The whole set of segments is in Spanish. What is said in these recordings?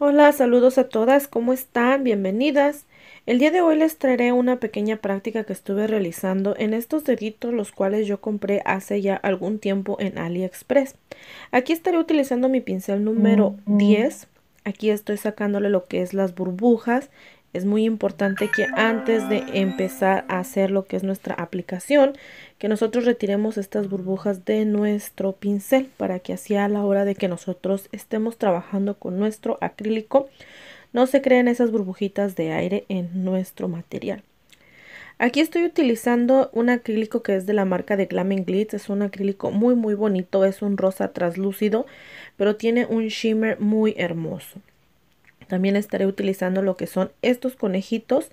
Hola, saludos a todas, ¿cómo están? Bienvenidas. El día de hoy les traeré una pequeña práctica que estuve realizando en estos deditos los cuales yo compré hace ya algún tiempo en AliExpress. Aquí estaré utilizando mi pincel número 10 Aquí estoy sacándole lo que es las burbujas. Es muy importante que antes de empezar a hacer lo que es nuestra aplicación, que nosotros retiremos estas burbujas de nuestro pincel para que así a la hora de que nosotros estemos trabajando con nuestro acrílico, no se creen esas burbujitas de aire en nuestro material. Aquí estoy utilizando un acrílico que es de la marca de Glam Glitz. Es un acrílico muy muy bonito, es un rosa translúcido, pero tiene un shimmer muy hermoso. También estaré utilizando lo que son estos conejitos,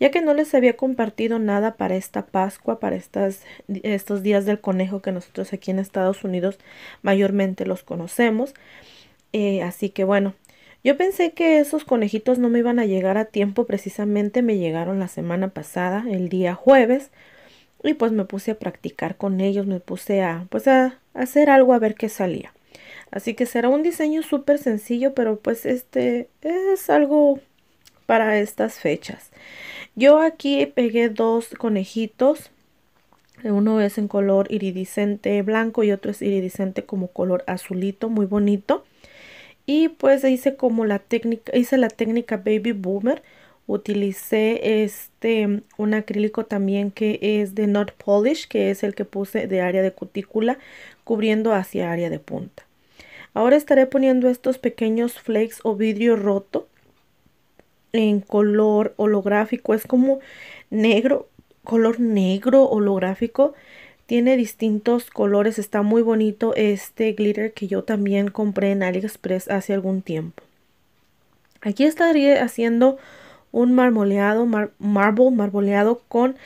ya que no les había compartido nada para esta Pascua, para estas, estos días del conejo que nosotros aquí en Estados Unidos mayormente los conocemos. Eh, así que bueno, yo pensé que esos conejitos no me iban a llegar a tiempo, precisamente me llegaron la semana pasada, el día jueves, y pues me puse a practicar con ellos, me puse a pues a, hacer algo a ver qué salía. Así que será un diseño súper sencillo, pero pues este es algo para estas fechas. Yo aquí pegué dos conejitos. Uno es en color iridiscente blanco y otro es iridiscente como color azulito, muy bonito. Y pues hice como la técnica, hice la técnica Baby Boomer. Utilicé este, un acrílico también que es de Not Polish, que es el que puse de área de cutícula, cubriendo hacia área de punta. Ahora estaré poniendo estos pequeños flakes o vidrio roto en color holográfico. Es como negro, color negro holográfico tiene distintos colores, está muy bonito este glitter que yo también compré en AliExpress hace algún tiempo. Aquí estaría haciendo un marmoleado, marble marmoleado con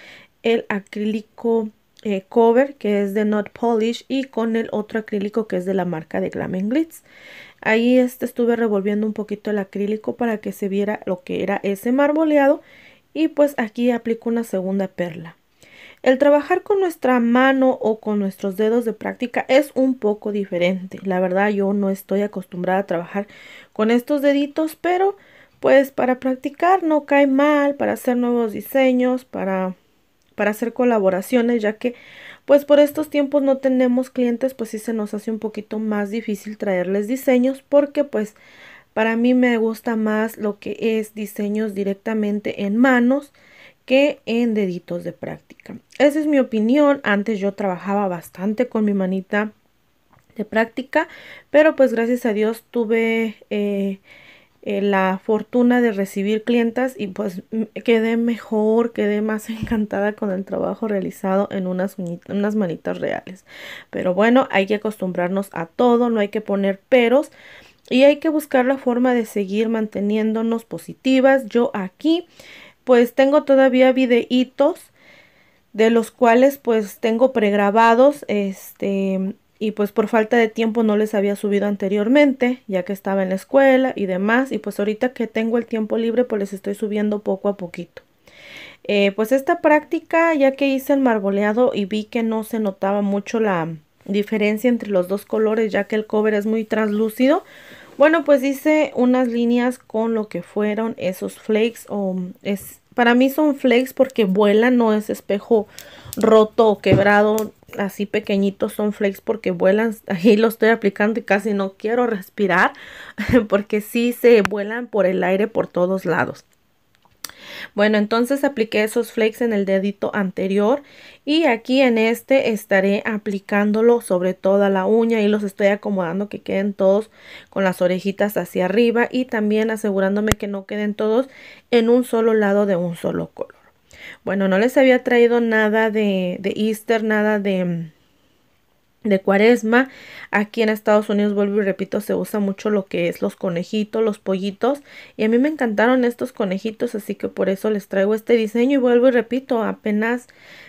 el acrílico eh, cover que es de Not Polish y con el otro acrílico que es de la marca de Glam Glitz. Ahí este, estuve revolviendo un poquito el acrílico para que se viera lo que era ese marmoleado y pues aquí aplico una segunda perla. El trabajar con nuestra mano o con nuestros dedos de práctica es un poco diferente. La verdad yo no estoy acostumbrada a trabajar con estos deditos, pero pues para practicar no cae mal, para hacer nuevos diseños, para, para hacer colaboraciones, ya que pues por estos tiempos no tenemos clientes, pues sí se nos hace un poquito más difícil traerles diseños porque pues para mí me gusta más lo que es diseños directamente en manos que en deditos de práctica. Esa es mi opinión. Antes yo trabajaba bastante con mi manita de práctica, pero pues gracias a Dios tuve eh, eh, la fortuna de recibir clientas y pues quedé mejor, quedé más encantada con el trabajo realizado en unas, unas manitas reales. Pero bueno, hay que acostumbrarnos a todo, no hay que poner peros. Y hay que buscar la forma de seguir manteniéndonos positivas. Yo aquí pues tengo todavía videitos de los cuales pues tengo pregrabados, este, y pues por falta de tiempo no les había subido anteriormente, ya que estaba en la escuela y demás, y pues ahorita que tengo el tiempo libre pues les estoy subiendo poco a poquito. Eh, pues esta práctica, ya que hice el marboleado y vi que no se notaba mucho la diferencia entre los dos colores, ya que el cover es muy translúcido, bueno, pues hice unas líneas con lo que fueron esos flakes o es para mí son flakes porque vuelan, no es espejo roto o quebrado, así pequeñitos son flakes porque vuelan. Ahí lo estoy aplicando y casi no quiero respirar porque sí se vuelan por el aire por todos lados. Bueno, entonces apliqué esos flakes en el dedito anterior y aquí en este estaré aplicándolo sobre toda la uña y los estoy acomodando que queden todos con las orejitas hacia arriba y también asegurándome que no queden todos en un solo lado de un solo color. Bueno, no les había traído nada de, de Easter, nada de de cuaresma. Aquí en Estados Unidos, vuelvo y repito, se usa mucho lo que es los conejitos, los pollitos. Y a mí me encantaron estos conejitos, así que por eso les traigo este diseño. Y vuelvo y repito, apenas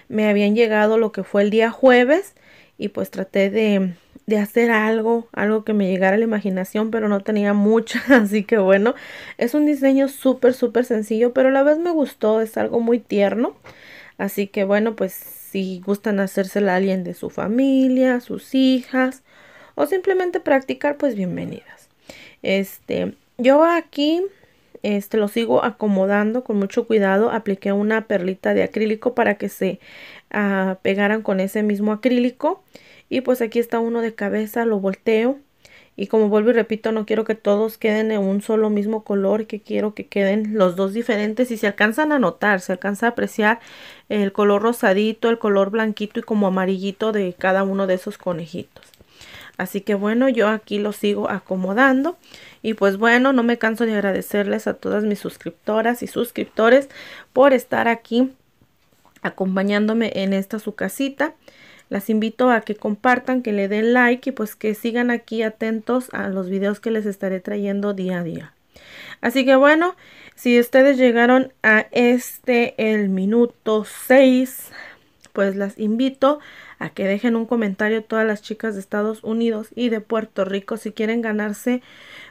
me habían llegado lo que fue el día jueves. Y pues traté de, de hacer algo, algo que me llegara a la imaginación, pero no tenía mucha. Así que bueno, es un diseño súper, súper sencillo, pero a la vez me gustó, es algo muy tierno. Así que bueno, pues si gustan hacérsela a alguien de su familia, sus hijas o simplemente practicar, pues bienvenidas. Este, yo aquí este lo sigo acomodando con mucho cuidado, apliqué una perlita de acrílico para que se ah, pegaran con ese mismo acrílico y pues aquí está uno de cabeza, lo volteo y como vuelvo y repito, no quiero que todos queden en un solo mismo color, que quiero que queden los dos diferentes. Y se alcanzan a notar, se alcanza a apreciar el color rosadito, el color blanquito y como amarillito de cada uno de esos conejitos. Así que bueno, yo aquí lo sigo acomodando. Y pues bueno, no me canso de agradecerles a todas mis suscriptoras y suscriptores por estar aquí acompañándome en esta su casita. Las invito a que compartan, que le den like y pues que sigan aquí atentos a los videos que les estaré trayendo día a día. Así que bueno, si ustedes llegaron a este el minuto 6, pues las invito a que dejen un comentario todas las chicas de Estados Unidos y de Puerto Rico si quieren ganarse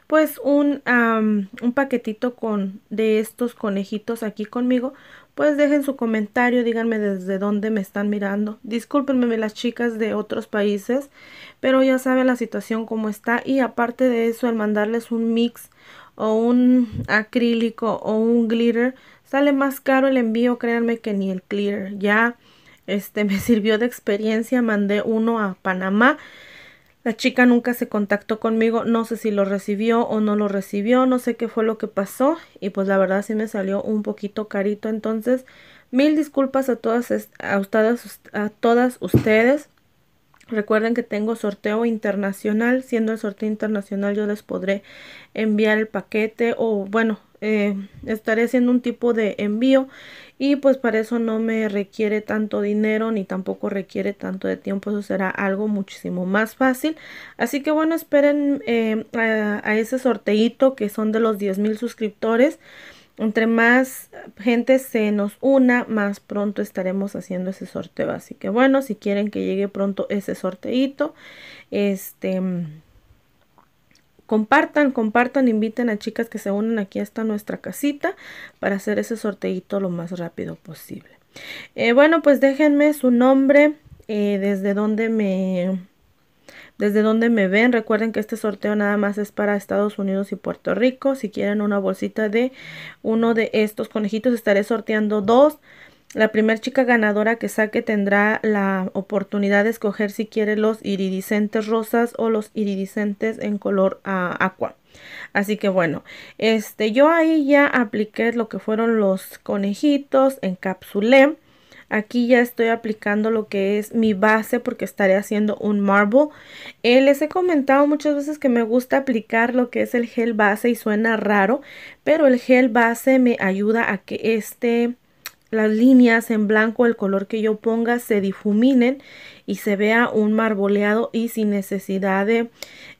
pues un, un paquetito con de estos conejitos aquí conmigo pues dejen su comentario, díganme desde dónde me están mirando. Discúlpenme las chicas de otros países, pero ya saben la situación como está y aparte de eso, al mandarles un mix o un acrílico o un glitter, sale más caro el envío, créanme que ni el glitter. Ya este me sirvió de experiencia, mandé uno a Panamá la chica nunca se contactó conmigo, no sé si lo recibió o no lo recibió, no sé qué fue lo que pasó y pues la verdad sí me salió un poquito carito. Entonces, mil disculpas a todas, a ustedes, a todas ustedes. Recuerden que tengo sorteo internacional, siendo el sorteo internacional yo les podré enviar el paquete o bueno, eh, estaré haciendo un tipo de envío y pues para eso no me requiere tanto dinero ni tampoco requiere tanto de tiempo eso será algo muchísimo más fácil así que bueno esperen eh, a, a, ese sorteito que son de los 10 mil suscriptores entre más gente se nos una más pronto estaremos haciendo ese sorteo así que bueno si quieren que llegue pronto ese sorteito este compartan, compartan, inviten a chicas que se unan aquí hasta nuestra casita para hacer ese sorteito lo más rápido posible. Eh, bueno, pues déjenme su nombre, eh, desde donde me desde donde me ven. Recuerden que este sorteo nada más es para Estados Unidos y Puerto Rico. Si quieren una bolsita de uno de estos conejitos, estaré sorteando dos la primera chica ganadora que saque tendrá la oportunidad de escoger si quiere los iridiscentes rosas o los iridiscentes en color a ah, aqua. Así que bueno, este yo ahí ya apliqué lo que fueron los conejitos, encapsulé. Aquí ya estoy aplicando lo que es mi base porque estaré haciendo un marble. Eh, les he comentado muchas veces que me gusta aplicar lo que es el gel base y suena raro, pero el gel base me ayuda a que este las líneas en blanco, el color que yo ponga, se difuminen y se vea un marboleado y sin necesidad de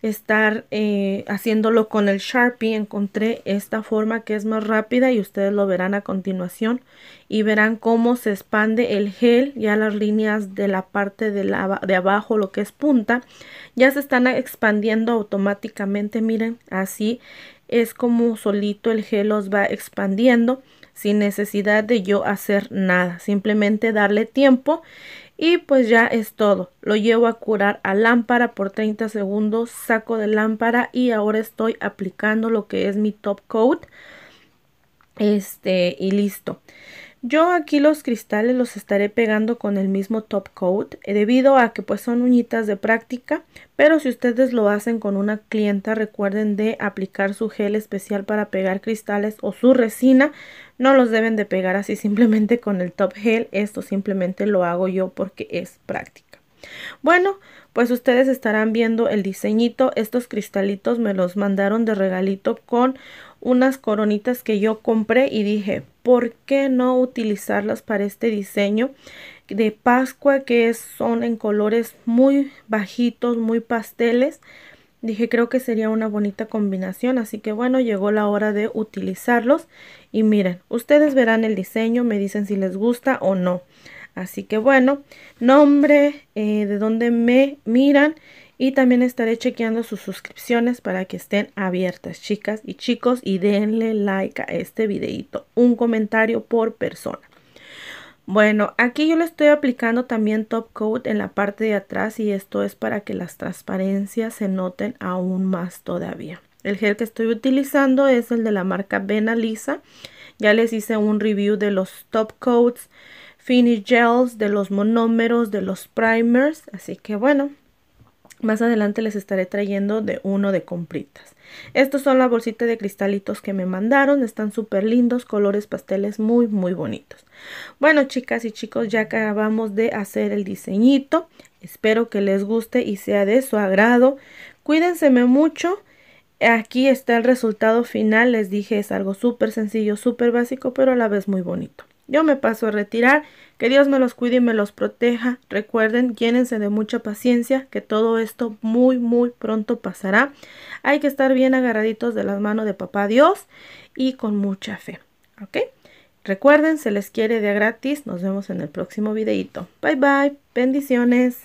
estar eh, haciéndolo con el Sharpie. Encontré esta forma que es más rápida y ustedes lo verán a continuación y verán cómo se expande el gel, ya las líneas de la parte de, de abajo, lo que es punta, ya se están expandiendo automáticamente, miren, así es como solito el gel los va expandiendo sin necesidad de yo hacer nada, simplemente darle tiempo y pues ya es todo. Lo llevo a curar a lámpara por 30 segundos, saco de lámpara y ahora estoy aplicando lo que es mi top coat. Este y listo. Yo aquí los cristales los estaré pegando con el mismo top coat eh, debido a que pues son uñitas de práctica, pero si ustedes lo hacen con una clienta recuerden de aplicar su gel especial para pegar cristales o su resina no los deben de pegar así simplemente con el top gel. Esto simplemente lo hago yo porque es práctica. Bueno, pues ustedes estarán viendo el diseñito. Estos cristalitos me los mandaron de regalito con unas coronitas que yo compré y dije, ¿por qué no utilizarlas para este diseño de Pascua que son en colores muy bajitos, muy pasteles? Dije, creo que sería una bonita combinación, así que bueno, llegó la hora de utilizarlos. Y miren, ustedes verán el diseño, me dicen si les gusta o no. Así que bueno, nombre, eh, de dónde me miran y también estaré chequeando sus suscripciones para que estén abiertas, chicas y chicos. Y denle like a este videito, un comentario por persona. Bueno, aquí yo le estoy aplicando también top coat en la parte de atrás y esto es para que las transparencias se noten aún más todavía. El gel que estoy utilizando es el de la marca Benalisa. Ya les hice un review de los top coats, finish gels, de los monómeros, de los primers. Así que bueno, más adelante les estaré trayendo de uno de compritas. Estos son la bolsita de cristalitos que me mandaron. Están súper lindos, colores pasteles muy, muy bonitos. Bueno, chicas y chicos, ya acabamos de hacer el diseñito. Espero que les guste y sea de su agrado. Cuídense mucho. Aquí está el resultado final. Les dije, es algo súper sencillo, súper básico, pero a la vez muy bonito. Yo me paso a retirar. Que Dios me los cuide y me los proteja. Recuerden, llénense de mucha paciencia, que todo esto muy, muy pronto pasará. Hay que estar bien agarraditos de las manos de papá Dios y con mucha fe. ¿Ok? Recuerden, se les quiere de gratis. Nos vemos en el próximo videito. Bye bye. Bendiciones.